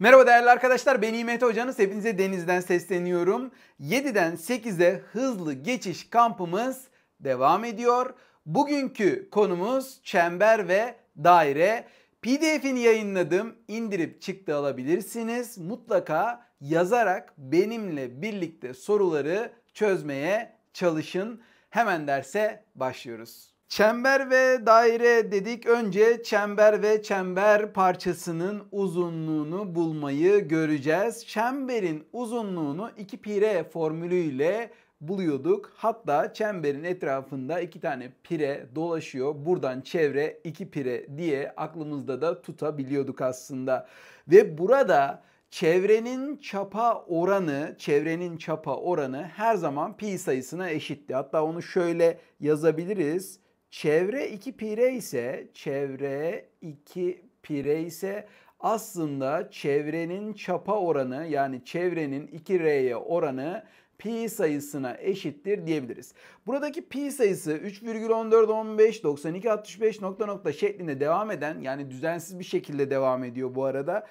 Merhaba değerli arkadaşlar ben İmet Hocanız. Hepinize Deniz'den sesleniyorum. 7'den 8'e hızlı geçiş kampımız devam ediyor. Bugünkü konumuz çember ve daire. PDF'ini yayınladım. indirip çıktı alabilirsiniz. Mutlaka yazarak benimle birlikte soruları çözmeye çalışın. Hemen derse başlıyoruz. Çember ve daire dedik. Önce çember ve çember parçasının uzunluğunu bulmayı göreceğiz. Çemberin uzunluğunu 2 pire formülüyle buluyorduk. Hatta çemberin etrafında iki tane pire dolaşıyor. Buradan çevre 2 pire diye aklımızda da tutabiliyorduk aslında. Ve burada çevrenin çapa oranı, çevrenin çapa oranı her zaman pi sayısına eşitti. Hatta onu şöyle yazabiliriz. Çevre 2 pire ise çevre 2 pire ise aslında çevrenin çapa oranı yani çevrenin 2R'ye oranı pi sayısına eşittir diyebiliriz. Buradaki pi sayısı 3.14159265 nokta nokta şeklinde devam eden yani düzensiz bir şekilde devam ediyor bu arada.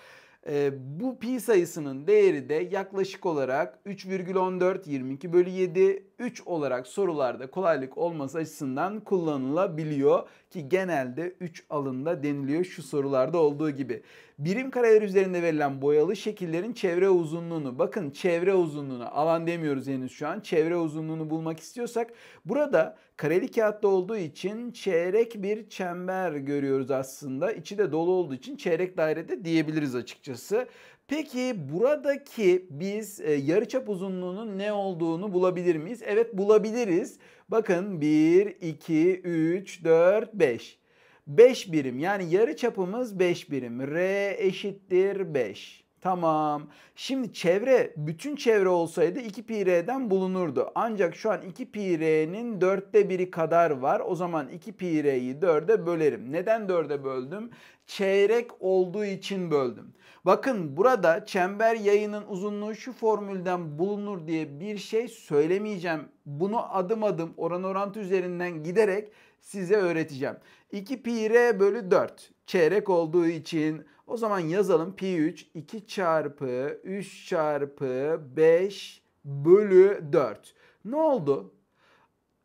Ee, bu pi sayısının değeri de yaklaşık olarak 3,14 22 bölü 7 3 olarak sorularda kolaylık olması açısından kullanılabiliyor ki genelde 3 alında deniliyor şu sorularda olduğu gibi. Birim kareler üzerinde verilen boyalı şekillerin çevre uzunluğunu bakın çevre uzunluğunu alan demiyoruz henüz şu an. Çevre uzunluğunu bulmak istiyorsak burada kareli kağıtta olduğu için çeyrek bir çember görüyoruz aslında. İçi de dolu olduğu için çeyrek dairede diyebiliriz açıkçası. Peki buradaki biz e, yarıçap uzunluğunun ne olduğunu bulabilir miyiz? Evet bulabiliriz. Bakın 1, 2, 3, 4, 5. 5 birim yani yarı çapımız 5 birim. R eşittir 5. Tamam. Şimdi çevre bütün çevre olsaydı 2 pi r'den bulunurdu. Ancak şu an 2 pi r'nin 4'te biri kadar var. O zaman 2 pi r'yi 4'e bölerim. Neden 4'e böldüm? Çeyrek olduğu için böldüm. Bakın burada çember yayının uzunluğu şu formülden bulunur diye bir şey söylemeyeceğim. Bunu adım adım oran orantı üzerinden giderek size öğreteceğim. 2 pi r bölü 4 çeyrek olduğu için o zaman yazalım pi 3 2 çarpı 3 çarpı 5 bölü 4. Ne oldu?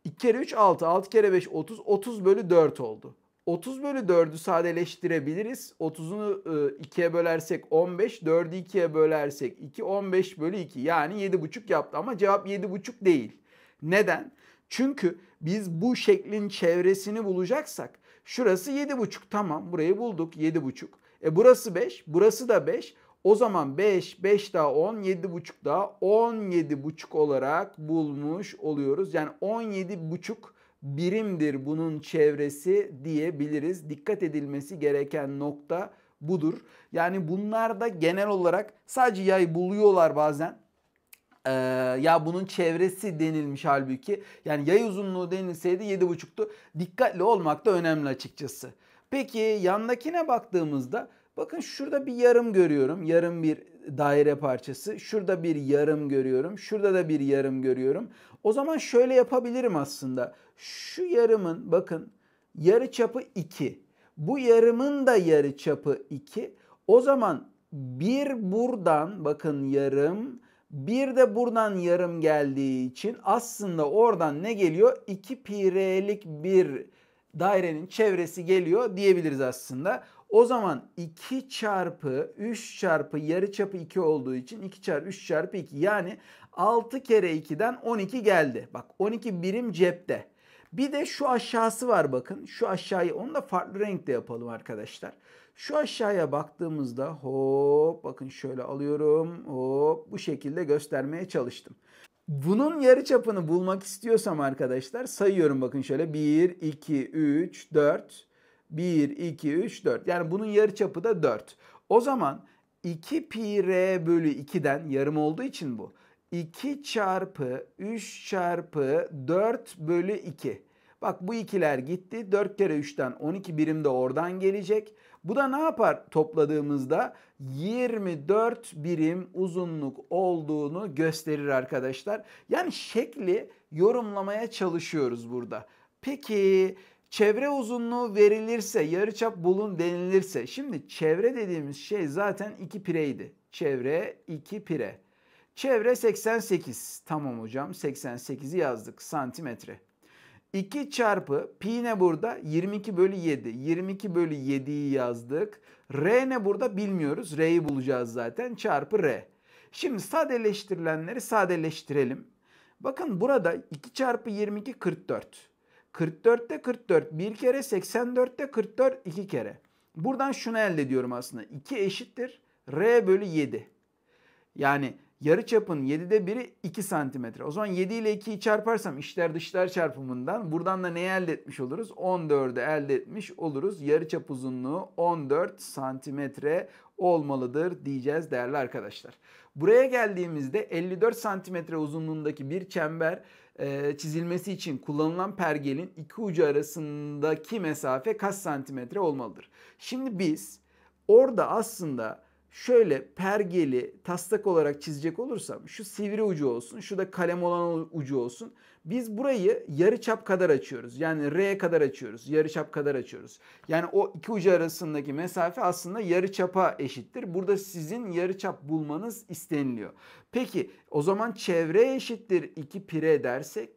2 kere 3 6, 6 kere 5 30, 30 bölü 4 oldu. 30 bölü 4'ü sadeleştirebiliriz. 30'unu 2'ye e, bölersek 15, 4'ü 2'ye bölersek 2, 15 bölü 2 yani 7,5 yaptı ama cevap 7,5 değil. Neden? Çünkü biz bu şeklin çevresini bulacaksak şurası 7,5 tamam burayı bulduk 7,5. E burası 5, burası da 5. O zaman 5, 5 daha 10, 7,5 daha 17,5 olarak bulmuş oluyoruz. Yani 17,5 birimdir bunun çevresi diyebiliriz. Dikkat edilmesi gereken nokta budur. Yani bunlar da genel olarak sadece yay buluyorlar bazen. Ee, ya bunun çevresi denilmiş halbuki. Yani yay uzunluğu denilseydi 7,5'tu. Dikkatli olmak da önemli açıkçası. Peki yandakine baktığımızda bakın şurada bir yarım görüyorum. Yarım bir daire parçası. Şurada bir yarım görüyorum. Şurada da bir yarım görüyorum. O zaman şöyle yapabilirim aslında. Şu yarımın bakın yarı çapı 2. Bu yarımın da yarı çapı 2. O zaman bir buradan bakın yarım bir de buradan yarım geldiği için aslında oradan ne geliyor? 2 pirelik bir dairenin çevresi geliyor diyebiliriz aslında. O zaman 2 çarpı 3 çarpı yarı çapı 2 olduğu için 2 çarpı 3 çarpı 2 yani 6 kere 2'den 12 geldi. Bak 12 birim cepte. Bir de şu aşağısı var bakın. Şu aşağıyı onu da farklı renkte yapalım arkadaşlar. Şu aşağıya baktığımızda hop bakın şöyle alıyorum hop bu şekilde göstermeye çalıştım. Bunun yarı çapını bulmak istiyorsam arkadaşlar sayıyorum bakın şöyle 1, 2, 3, 4, 1, 2, 3, 4. Yani bunun yarı çapı da 4. O zaman 2 pi r bölü 2'den yarım olduğu için bu. 2 çarpı 3 çarpı 4 bölü 2. Bak bu ikiler gitti. 4 kere 3'ten 12 birim de oradan gelecek. Bu da ne yapar topladığımızda? 24 birim uzunluk olduğunu gösterir arkadaşlar. Yani şekli yorumlamaya çalışıyoruz burada. Peki çevre uzunluğu verilirse, yarıçap bulun denilirse. Şimdi çevre dediğimiz şey zaten 2 pireydi. Çevre 2 pire. Çevre 88. Tamam hocam 88'i yazdık santimetre. 2 çarpı pi ne burada? 22 bölü 7. 22 bölü 7'yi yazdık. R ne burada? Bilmiyoruz. R'yi bulacağız zaten. Çarpı R. Şimdi sadeleştirilenleri sadeleştirelim. Bakın burada 2 çarpı 22 44. 44'te 44 bir kere 84'te 44 iki kere. Buradan şunu elde ediyorum aslında. 2 eşittir R bölü 7. Yani yarı çapın 7'de biri 2 santimetre. O zaman 7 ile 2'yi çarparsam içler dışlar çarpımından buradan da ne elde etmiş oluruz? 14'ü elde etmiş oluruz. Yarı çap uzunluğu 14 santimetre olmalıdır diyeceğiz değerli arkadaşlar. Buraya geldiğimizde 54 santimetre uzunluğundaki bir çember e, çizilmesi için kullanılan pergelin iki ucu arasındaki mesafe kaç santimetre olmalıdır? Şimdi biz orada aslında şöyle pergeli taslak olarak çizecek olursam şu sivri ucu olsun şu da kalem olan ucu olsun. Biz burayı yarı çap kadar açıyoruz. Yani R kadar açıyoruz. yarı çap kadar açıyoruz. Yani o iki ucu arasındaki mesafe aslında yarı çapa eşittir. Burada sizin yarı çap bulmanız isteniliyor. Peki o zaman çevre eşittir 2 pire dersek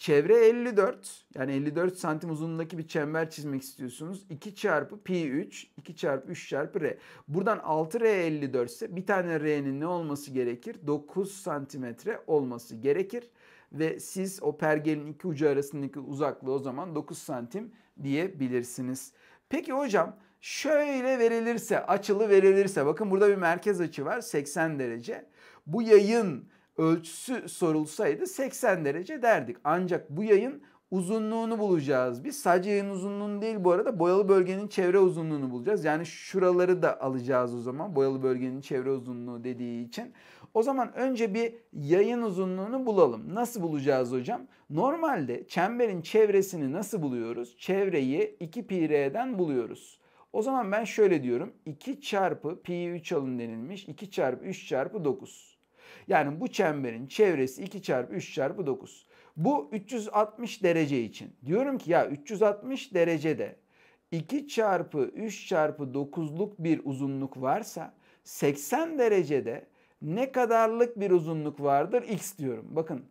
Çevre 54. Yani 54 santim uzunluğundaki bir çember çizmek istiyorsunuz. 2 çarpı pi 3. 2 çarpı 3 çarpı r. Buradan 6 r 54 ise bir tane r'nin ne olması gerekir? 9 santimetre olması gerekir. Ve siz o pergelin iki ucu arasındaki uzaklığı o zaman 9 santim diyebilirsiniz. Peki hocam şöyle verilirse açılı verilirse bakın burada bir merkez açı var 80 derece. Bu yayın ölçüsü sorulsaydı 80 derece derdik. Ancak bu yayın uzunluğunu bulacağız. Biz sadece yayın uzunluğunu değil bu arada boyalı bölgenin çevre uzunluğunu bulacağız. Yani şuraları da alacağız o zaman boyalı bölgenin çevre uzunluğu dediği için. O zaman önce bir yayın uzunluğunu bulalım. Nasıl bulacağız hocam? Normalde çemberin çevresini nasıl buluyoruz? Çevreyi 2 pi r'den buluyoruz. O zaman ben şöyle diyorum. 2 çarpı pi 3 alın denilmiş. 2 çarpı 3 çarpı 9. Yani bu çemberin çevresi 2 çarpı 3 çarpı 9. Bu 360 derece için. Diyorum ki ya 360 derecede 2 çarpı 3 çarpı 9'luk bir uzunluk varsa 80 derecede ne kadarlık bir uzunluk vardır x diyorum. Bakın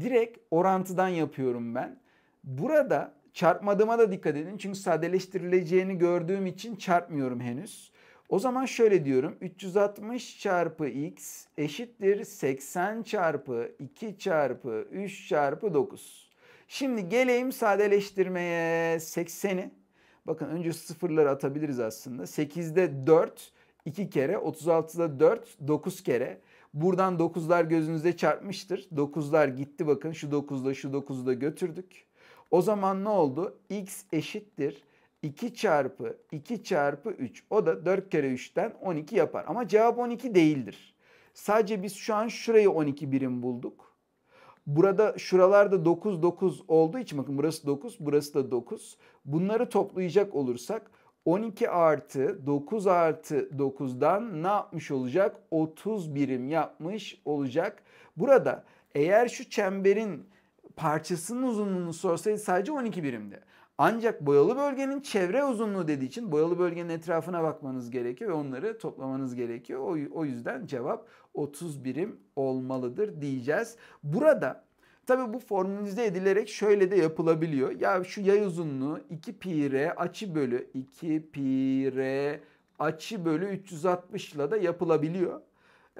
direkt orantıdan yapıyorum ben. Burada çarpmadığıma da dikkat edin çünkü sadeleştirileceğini gördüğüm için çarpmıyorum henüz. O zaman şöyle diyorum. 360 çarpı x eşittir 80 çarpı 2 çarpı 3 çarpı 9. Şimdi geleyim sadeleştirmeye 80'i. Bakın önce sıfırları atabiliriz aslında. 8'de 4, 2 kere, 36'da 4, 9 kere. Buradan 9'lar gözünüze çarpmıştır. 9'lar gitti bakın şu 9'da şu 9'da götürdük. O zaman ne oldu? x eşittir 2 çarpı 2 çarpı 3 o da 4 kere 3'ten 12 yapar. Ama cevap 12 değildir. Sadece biz şu an şurayı 12 birim bulduk. Burada şuralarda 9 9 olduğu için bakın burası 9 burası da 9. Bunları toplayacak olursak 12 artı 9 artı 9'dan ne yapmış olacak? 30 birim yapmış olacak. Burada eğer şu çemberin parçasının uzunluğunu sorsaydı sadece 12 birimdi. Ancak boyalı bölgenin çevre uzunluğu dediği için boyalı bölgenin etrafına bakmanız gerekiyor ve onları toplamanız gerekiyor. O, o yüzden cevap 30 birim olmalıdır diyeceğiz. Burada Tabi bu formülize edilerek şöyle de yapılabiliyor. Ya şu yay uzunluğu 2 pi r açı bölü 2 pi r açı bölü 360 ile de yapılabiliyor.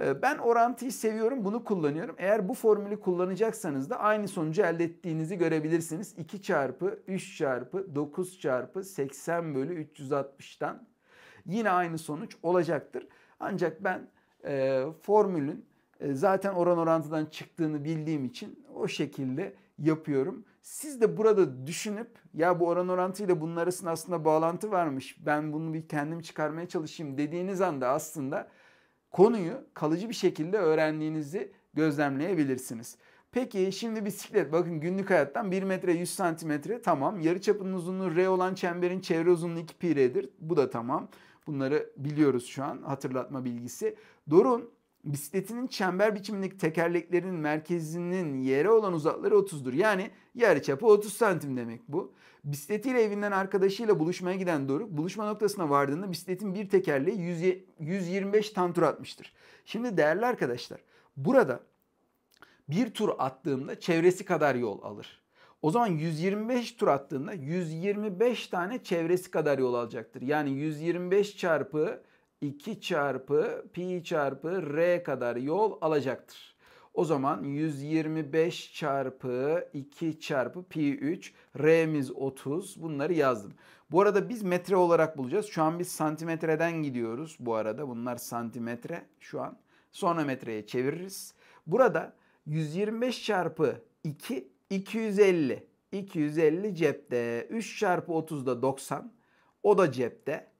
Ee, ben orantıyı seviyorum bunu kullanıyorum. Eğer bu formülü kullanacaksanız da aynı sonucu elde ettiğinizi görebilirsiniz. 2 çarpı 3 çarpı 9 çarpı 80 bölü 360'tan yine aynı sonuç olacaktır. Ancak ben e, formülün e, zaten oran orantıdan çıktığını bildiğim için o şekilde yapıyorum. Siz de burada düşünüp ya bu oran orantıyla bunun arasında aslında bağlantı varmış ben bunu bir kendim çıkarmaya çalışayım dediğiniz anda aslında konuyu kalıcı bir şekilde öğrendiğinizi gözlemleyebilirsiniz. Peki şimdi bisiklet bakın günlük hayattan 1 metre 100 santimetre tamam. Yarı çapının uzunluğu R olan çemberin çevre uzunluğu 2 pi R'dir. Bu da tamam. Bunları biliyoruz şu an hatırlatma bilgisi. Dorun bisikletinin çember biçimindeki tekerleklerinin merkezinin yere olan uzakları 30'dur. Yani yarı çapı 30 santim demek bu. Bisikletiyle evinden arkadaşıyla buluşmaya giden Doruk buluşma noktasına vardığında bisikletin bir tekerleği 100, 125 tam tur atmıştır. Şimdi değerli arkadaşlar burada bir tur attığımda çevresi kadar yol alır. O zaman 125 tur attığında 125 tane çevresi kadar yol alacaktır. Yani 125 çarpı 2 çarpı pi çarpı r kadar yol alacaktır. O zaman 125 çarpı 2 çarpı pi 3 r'miz 30 bunları yazdım. Bu arada biz metre olarak bulacağız. Şu an biz santimetreden gidiyoruz bu arada. Bunlar santimetre şu an. Sonra metreye çeviririz. Burada 125 çarpı 2 250. 250 cepte. 3 çarpı 30 da 90. O da cepte.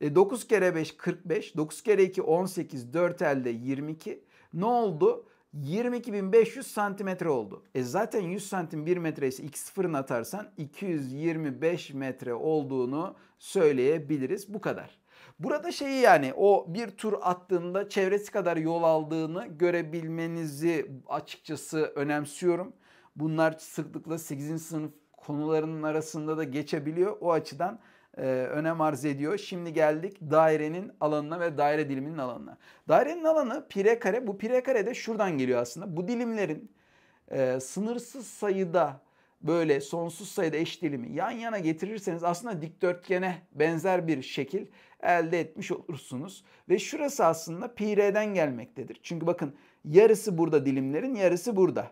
E, 9 kere 5 45, 9 kere 2 18, 4 elde 22. Ne oldu? 22.500 santimetre oldu. E zaten 100 santim 1 metre ise x fırın atarsan 225 metre olduğunu söyleyebiliriz. Bu kadar. Burada şeyi yani o bir tur attığında çevresi kadar yol aldığını görebilmenizi açıkçası önemsiyorum. Bunlar sıklıkla 8. sınıf konularının arasında da geçebiliyor. O açıdan e, önem arz ediyor. Şimdi geldik dairenin alanına ve daire diliminin alanına. Dairenin alanı pire kare. Bu pire kare de şuradan geliyor aslında. Bu dilimlerin e, sınırsız sayıda böyle sonsuz sayıda eş dilimi yan yana getirirseniz aslında dikdörtgene benzer bir şekil elde etmiş olursunuz. Ve şurası aslında pi r'den gelmektedir. Çünkü bakın yarısı burada dilimlerin yarısı burada.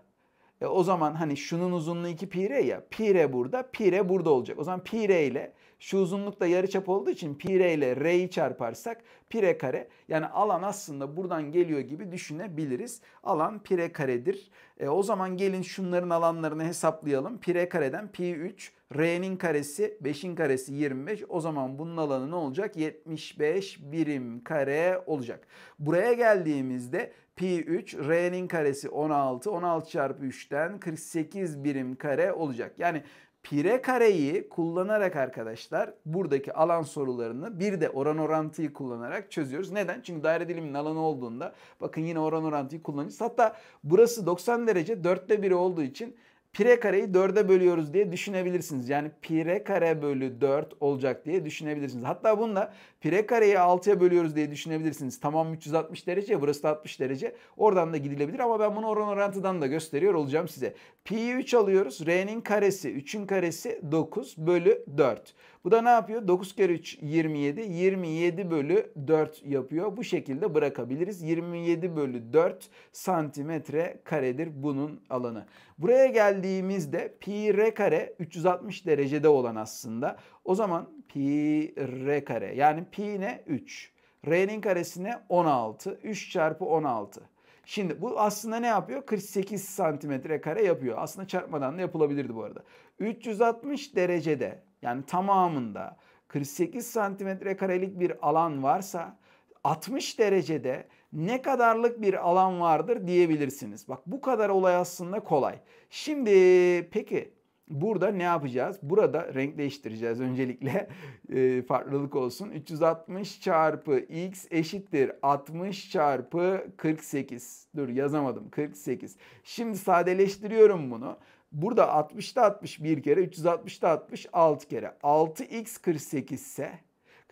E o zaman hani şunun uzunluğu 2 pi r ya pi r burada pi r burada olacak. O zaman pi r ile şu uzunluk da yarıçap olduğu için pi r ile r'yi çarparsak pi r kare yani alan aslında buradan geliyor gibi düşünebiliriz. Alan pi r karedir. E, o zaman gelin şunların alanlarını hesaplayalım. Pi r kareden pi 3 R'nin karesi 5'in karesi 25. O zaman bunun alanı ne olacak? 75 birim kare olacak. Buraya geldiğimizde pi 3 R'nin karesi 16. 16 çarpı 3'ten 48 birim kare olacak. Yani pire kareyi kullanarak arkadaşlar buradaki alan sorularını bir de oran orantıyı kullanarak çözüyoruz. Neden? Çünkü daire diliminin alanı olduğunda bakın yine oran orantıyı kullanacağız. Hatta burası 90 derece 4'te 1 olduğu için pire kareyi 4'e bölüyoruz diye düşünebilirsiniz. Yani pire kare bölü 4 olacak diye düşünebilirsiniz. Hatta bununla pire kareyi 6'ya bölüyoruz diye düşünebilirsiniz. Tamam 360 derece burası da 60 derece. Oradan da gidilebilir ama ben bunu oran orantıdan da gösteriyor olacağım size. Pi 3 alıyoruz. R'nin karesi 3'ün karesi 9 bölü 4. Bu da ne yapıyor? 9 kere 3 27. 27 bölü 4 yapıyor. Bu şekilde bırakabiliriz. 27 bölü 4 santimetre karedir bunun alanı. Buraya geldiğimizde pi r kare 360 derecede olan aslında. O zaman pi r kare yani pi ne? 3. R'nin karesine 16. 3 çarpı 16. Şimdi bu aslında ne yapıyor? 48 santimetre kare yapıyor. Aslında çarpmadan da yapılabilirdi bu arada. 360 derecede yani tamamında 48 santimetre karelik bir alan varsa 60 derecede ne kadarlık bir alan vardır diyebilirsiniz. Bak bu kadar olay aslında kolay. Şimdi peki burada ne yapacağız? Burada renk değiştireceğiz öncelikle e, farklılık olsun. 360 çarpı x eşittir 60 çarpı 48. Dur yazamadım 48. Şimdi sadeleştiriyorum bunu. Burada 60'da 60 bir kere, 360'da 60 6 kere. 6x 48 ise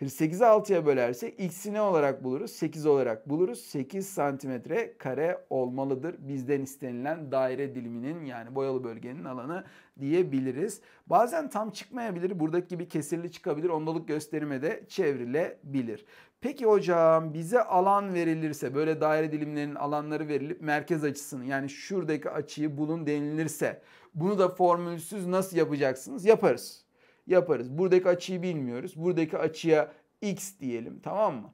48'i 6'ya bölerse x'i ne olarak buluruz? 8 olarak buluruz. 8 santimetre kare olmalıdır. Bizden istenilen daire diliminin yani boyalı bölgenin alanı diyebiliriz. Bazen tam çıkmayabilir. Buradaki gibi kesirli çıkabilir. Ondalık gösterime de çevrilebilir. Peki hocam bize alan verilirse böyle daire dilimlerinin alanları verilip merkez açısını yani şuradaki açıyı bulun denilirse bunu da formülsüz nasıl yapacaksınız? Yaparız. Yaparız. Buradaki açıyı bilmiyoruz. Buradaki açıya x diyelim tamam mı?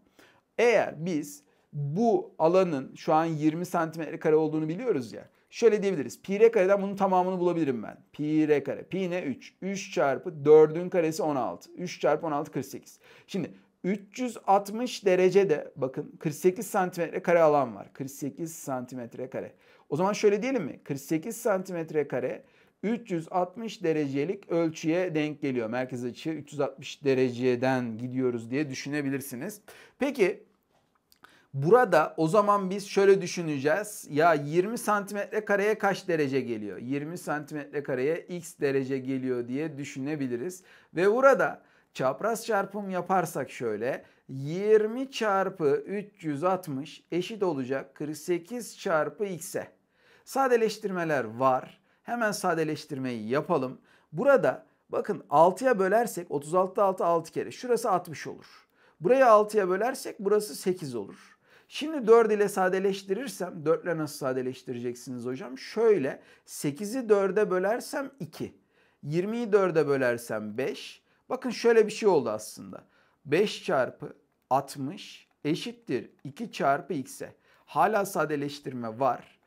Eğer biz bu alanın şu an 20 santimetre kare olduğunu biliyoruz ya. Şöyle diyebiliriz. Pi r kareden bunun tamamını bulabilirim ben. Pi r kare. Pi ne? 3. 3 çarpı 4'ün karesi 16. 3 çarpı 16 48. Şimdi 360 derecede bakın 48 santimetre kare alan var. 48 santimetre kare. O zaman şöyle diyelim mi? 48 santimetre kare 360 derecelik ölçüye denk geliyor. Merkez açı 360 dereceden gidiyoruz diye düşünebilirsiniz. Peki burada o zaman biz şöyle düşüneceğiz. Ya 20 santimetre kareye kaç derece geliyor? 20 santimetre kareye x derece geliyor diye düşünebiliriz. Ve burada çapraz çarpım yaparsak şöyle 20 çarpı 360 eşit olacak 48 çarpı x'e. Sadeleştirmeler var. Hemen sadeleştirmeyi yapalım. Burada bakın 6'ya bölersek 36'da 6 6 kere. Şurası 60 olur. Buraya 6'ya bölersek burası 8 olur. Şimdi 4 ile sadeleştirirsem 4 ile nasıl sadeleştireceksiniz hocam? Şöyle 8'i 4'e bölersem 2. 20'yi 4'e bölersem 5. Bakın şöyle bir şey oldu aslında. 5 çarpı 60 eşittir 2 çarpı x'e. Hala sadeleştirme var.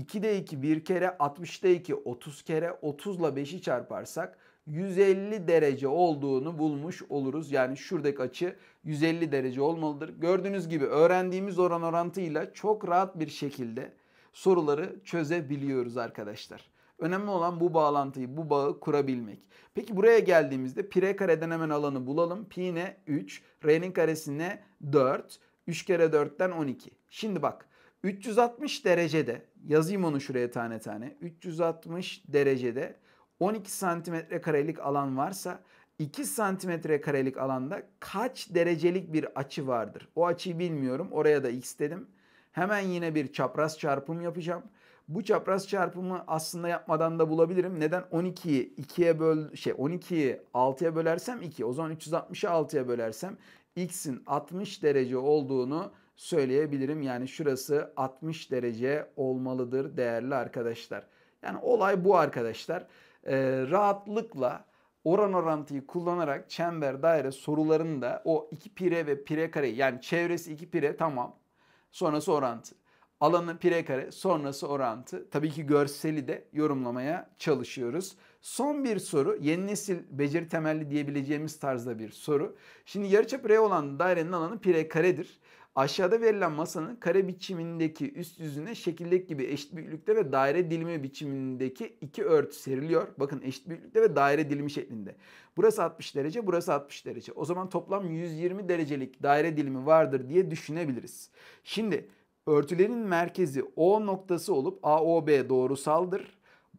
2'de 2 bir kere 60'da 2 30 kere 30 ile 5'i çarparsak 150 derece olduğunu bulmuş oluruz. Yani şuradaki açı 150 derece olmalıdır. Gördüğünüz gibi öğrendiğimiz oran orantıyla çok rahat bir şekilde soruları çözebiliyoruz arkadaşlar. Önemli olan bu bağlantıyı, bu bağı kurabilmek. Peki buraya geldiğimizde pire kareden hemen alanı bulalım. Pi ne? 3. R'nin karesi ne? 4. 3 kere 4'ten 12. Şimdi bak 360 derecede yazayım onu şuraya tane tane. 360 derecede 12 santimetre karelik alan varsa 2 santimetre karelik alanda kaç derecelik bir açı vardır? O açıyı bilmiyorum. Oraya da x dedim. Hemen yine bir çapraz çarpım yapacağım. Bu çapraz çarpımı aslında yapmadan da bulabilirim. Neden? 12'yi 2'ye böl şey 12'yi 6'ya bölersem 2. O zaman 360'ı 6'ya bölersem x'in 60 derece olduğunu söyleyebilirim. Yani şurası 60 derece olmalıdır değerli arkadaşlar. Yani olay bu arkadaşlar. Ee, rahatlıkla oran orantıyı kullanarak çember daire sorularında o 2 pire ve pire kare yani çevresi 2 pire tamam. Sonrası orantı alanı pire kare sonrası orantı. Tabii ki görseli de yorumlamaya çalışıyoruz. Son bir soru yeni nesil beceri temelli diyebileceğimiz tarzda bir soru. Şimdi yarıçap R olan dairenin alanı pire karedir. Aşağıda verilen masanın kare biçimindeki üst yüzüne şekildeki gibi eşit büyüklükte ve daire dilimi biçimindeki iki örtü seriliyor. Bakın eşit büyüklükte ve daire dilimi şeklinde. Burası 60 derece, burası 60 derece. O zaman toplam 120 derecelik daire dilimi vardır diye düşünebiliriz. Şimdi Örtülerin merkezi O noktası olup AOB doğrusaldır.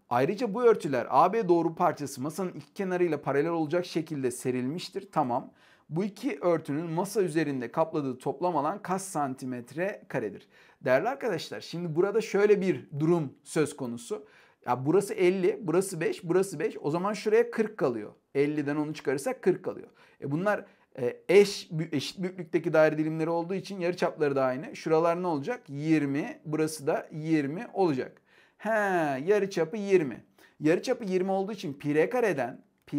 Ayrıca bu örtüler AB doğru parçası masanın iki kenarıyla paralel olacak şekilde serilmiştir. Tamam. Bu iki örtünün masa üzerinde kapladığı toplam alan kaç santimetre karedir? Değerli arkadaşlar şimdi burada şöyle bir durum söz konusu. Ya burası 50, burası 5, burası 5. O zaman şuraya 40 kalıyor. 50'den onu çıkarırsak 40 kalıyor. E bunlar e, eş eşit büyüklükteki daire dilimleri olduğu için yarı çapları da aynı. Şuralar ne olacak? 20. Burası da 20 olacak. He, yarı çapı 20. Yarı çapı 20 olduğu için pi r kareden pi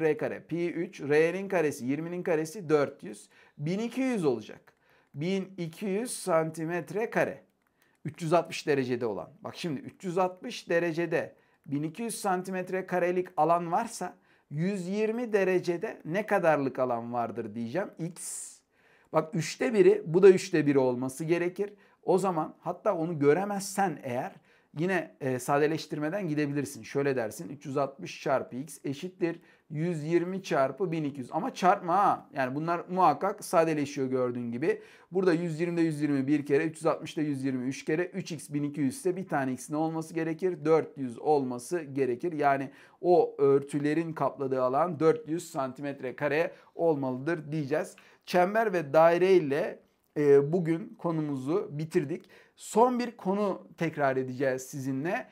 r kare pi 3 r'nin karesi 20'nin karesi 400 1200 olacak. 1200 santimetre kare. 360 derecede olan. Bak şimdi 360 derecede 1200 santimetre karelik alan varsa 120 derecede ne kadarlık alan vardır diyeceğim. X. Bak üçte biri bu da üçte biri olması gerekir. O zaman hatta onu göremezsen eğer Yine e, sadeleştirmeden gidebilirsin. Şöyle dersin 360 çarpı x eşittir 120 çarpı 1200. Ama çarpma ha. Yani bunlar muhakkak sadeleşiyor gördüğün gibi. Burada 120'de 120 bir kere, 360'da 120 3 kere, 3x 1200 ise bir tane x ne olması gerekir? 400 olması gerekir. Yani o örtülerin kapladığı alan 400 santimetre kare olmalıdır diyeceğiz. Çember ve daire ile e, bugün konumuzu bitirdik. Son bir konu tekrar edeceğiz sizinle.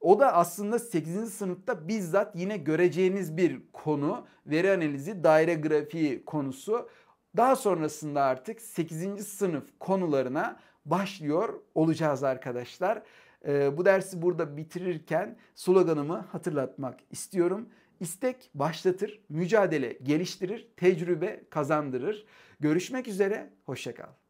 O da aslında 8. sınıfta bizzat yine göreceğiniz bir konu. Veri analizi, daire grafiği konusu. Daha sonrasında artık 8. sınıf konularına başlıyor olacağız arkadaşlar. Ee, bu dersi burada bitirirken sloganımı hatırlatmak istiyorum. İstek başlatır, mücadele geliştirir, tecrübe kazandırır. Görüşmek üzere, hoşçakal.